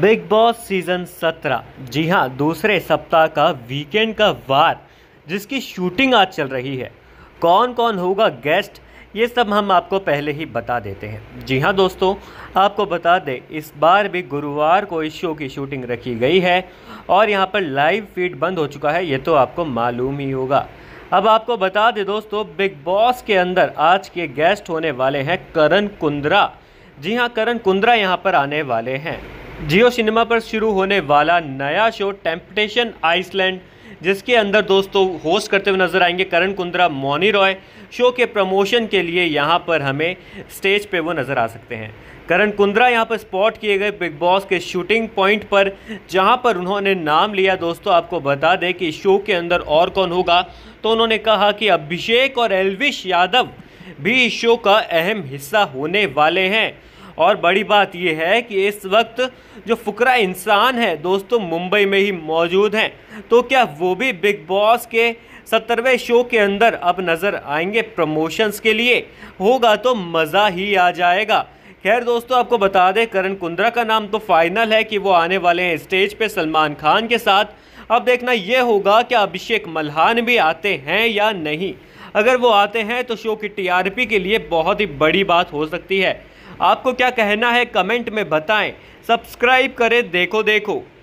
big boss season 17 जी हाँ दूसरे सप्ताह का वीकेंड का वार जिसकी शूटिंग आज चल रही है कौन कौन होगा गेस्ट ये सब हम आपको पहले ही बता देते हैं जी हाँ दोस्तों आपको बता दें इस बार भी गुरुवार को इस शो की शूटिंग रखी गई है और यहाँ पर लाइव फीड बंद हो चुका है ये तो आपको मालूम ही होगा अब आपको बता दें दोस्तों बिग बॉस के अंदर आज के गेस्ट होने वाले हैं करण कुंद्रा जी हाँ करण कुंद्रा यहाँ पर आने वाले हैं जियो सिनेमा पर शुरू होने वाला नया शो टेम्पटेशन आइसलैंड जिसके अंदर दोस्तों होस्ट करते हुए नजर आएंगे करण कुंद्रा मौनी रॉय शो के प्रमोशन के लिए यहाँ पर हमें स्टेज पे वो नज़र आ सकते हैं करण कुंद्रा यहाँ पर स्पॉट किए गए बिग बॉस के शूटिंग पॉइंट पर जहाँ पर उन्होंने नाम लिया दोस्तों आपको बता दें कि शो के अंदर और कौन होगा तो उन्होंने कहा कि अभिषेक और एलविश यादव भी इस शो का अहम हिस्सा होने वाले हैं और बड़ी बात यह है कि इस वक्त जो फुकरा इंसान है दोस्तों मुंबई में ही मौजूद हैं तो क्या वो भी बिग बॉस के सत्तरवें शो के अंदर अब नज़र आएंगे प्रमोशंस के लिए होगा तो मज़ा ही आ जाएगा खैर दोस्तों आपको बता दें करण कुंद्रा का नाम तो फाइनल है कि वो आने वाले हैं स्टेज पे सलमान खान के साथ अब देखना ये होगा कि अभिषेक मल्हान भी आते हैं या नहीं अगर वो आते हैं तो शो की टीआरपी के लिए बहुत ही बड़ी बात हो सकती है आपको क्या कहना है कमेंट में बताएं सब्सक्राइब करें देखो देखो